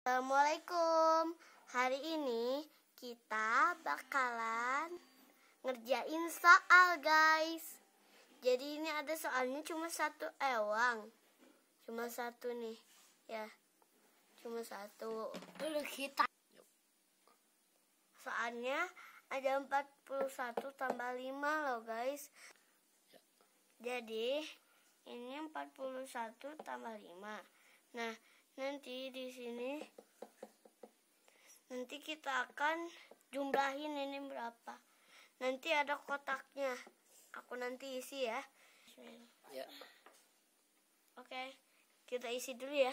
Assalamualaikum. Hari ini kita bakalan ngerjain soal, guys. Jadi ini ada soalnya cuma satu ewang. Eh, cuma satu nih, ya. Cuma satu. Dulu kita. Soalnya ada 41 tambah 5 loh, guys. Jadi ini 41 tambah 5. Nah, nanti di sini nanti kita akan jumlahin ini berapa nanti ada kotaknya aku nanti isi ya ya oke kita isi dulu ya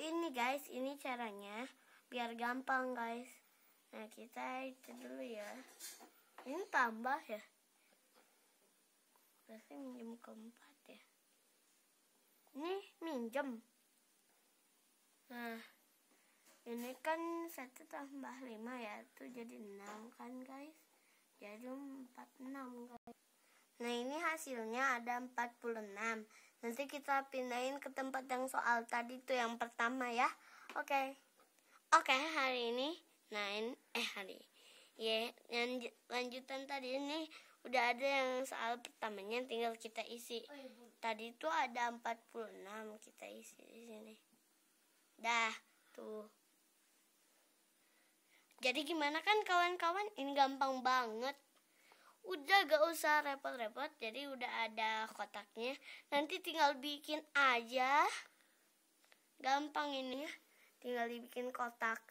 ini guys ini caranya biar gampang guys nah kita isi dulu ya ini tambah ya berarti minjem keempat jam. nah ini kan satu tambah lima ya tuh jadi enam kan guys jadi empat enam guys nah ini hasilnya ada empat puluh enam. nanti kita pindahin ke tempat yang soal tadi tuh yang pertama ya oke okay. oke okay, hari ini nah ini, eh hari ya lanjutan tadi ini udah ada yang soal pertamanya tinggal kita isi oh, iya, tadi itu ada 46 kita isi di sini dah tuh jadi gimana kan kawan-kawan ini gampang banget udah gak usah repot-repot jadi udah ada kotaknya nanti tinggal bikin aja gampang ini ya tinggal dibikin kotak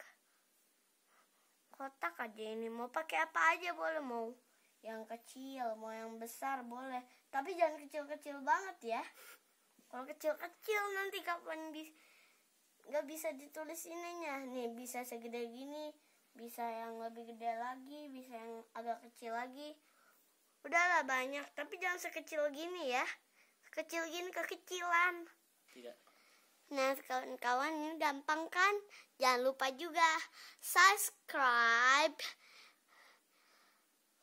kotak aja ini mau pakai apa aja boleh mau yang kecil mau yang besar boleh tapi jangan kecil-kecil banget ya kalau kecil-kecil nanti kapan bisa nggak bisa ditulis ininya nih bisa segede gini bisa yang lebih gede lagi bisa yang agak kecil lagi udahlah banyak tapi jangan sekecil gini ya kecil gini kekecilan tidak nah kawan-kawan ini gampang kan jangan lupa juga subscribe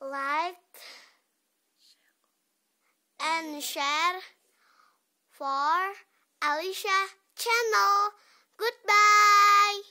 like and share for Alicia channel. Goodbye.